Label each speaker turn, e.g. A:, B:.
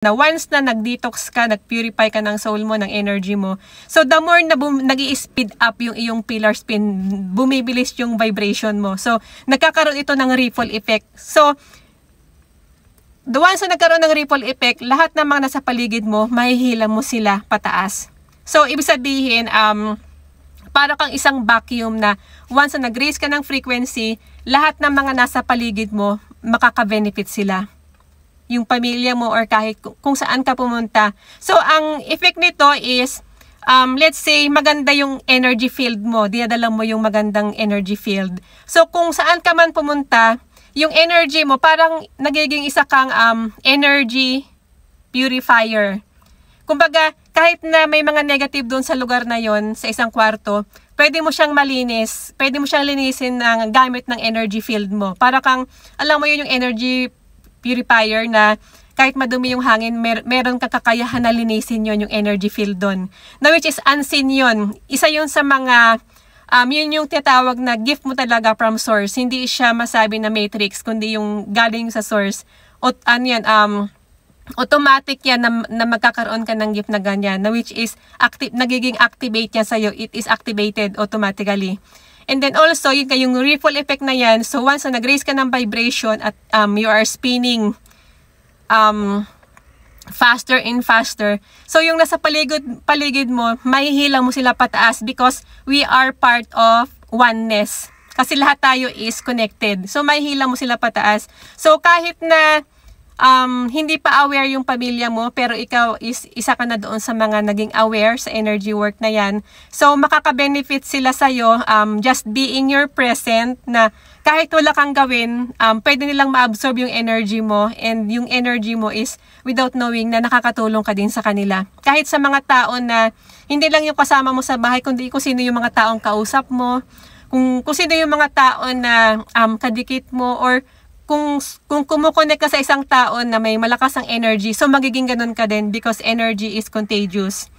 A: na once na nag-detox ka, nag-purify ka ng soul mo, ng energy mo, so the more na nag speed up yung iyong pillar spin, bumibilis yung vibration mo. So, nagkakaroon ito ng ripple effect. So, the once na nagkaroon ng ripple effect, lahat ng mga nasa paligid mo, mahihila mo sila pataas. So, ibig sabihin, um, para kang isang vacuum na once na nag-raise ka ng frequency, lahat ng mga nasa paligid mo, makaka-benefit sila yung pamilya mo or kahit kung saan ka pumunta. So, ang effect nito is, um, let's say, maganda yung energy field mo. Dinadala mo yung magandang energy field. So, kung saan ka man pumunta, yung energy mo, parang nagiging isa kang um, energy purifier. Kumbaga, kahit na may mga negative doon sa lugar na yon sa isang kwarto, pwede mo siyang malinis, pwede mo siyang linisin ng gamit ng energy field mo. Para kang, alam mo yun yung energy purifier na kahit madumi yung hangin, mer meron kakakayahan na linisin yon yung energy field doon. Na which is unseen yon. Isa yon sa mga, um, yun yung tinatawag na gift mo talaga from source. Hindi siya masabi na matrix, kundi yung galing sa source. O, ano yan, um, automatic yan na, na magkakaroon ka ng gift na ganyan. Na which is, active, nagiging activate yan sa'yo. It is activated automatically. And then also, yung kayong ripple effect na yan. So once na nag-raise ka ng vibration at um, you are spinning um, faster and faster. So yung nasa paligid, paligid mo, mahihila mo sila pataas because we are part of oneness. Kasi lahat tayo is connected. So mahihila mo sila pataas. So kahit na um, hindi pa aware yung pamilya mo, pero ikaw is isa ka na doon sa mga naging aware sa energy work na yan. So, makaka-benefit sila sa iyo um, just being your present na kahit wala kang gawin, um, pwede nilang ma-absorb yung energy mo and yung energy mo is without knowing na nakakatulong ka din sa kanila. Kahit sa mga tao na hindi lang yung kasama mo sa bahay, kundi kung sino yung mga taong kausap mo, kung, kung sino yung mga tao na um, kadikit mo or kung kung kumukonek ka sa isang tao na may malakas ang energy, so magiging ganun ka din because energy is contagious.